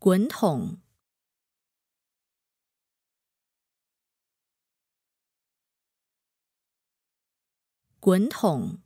滚筒，滚筒。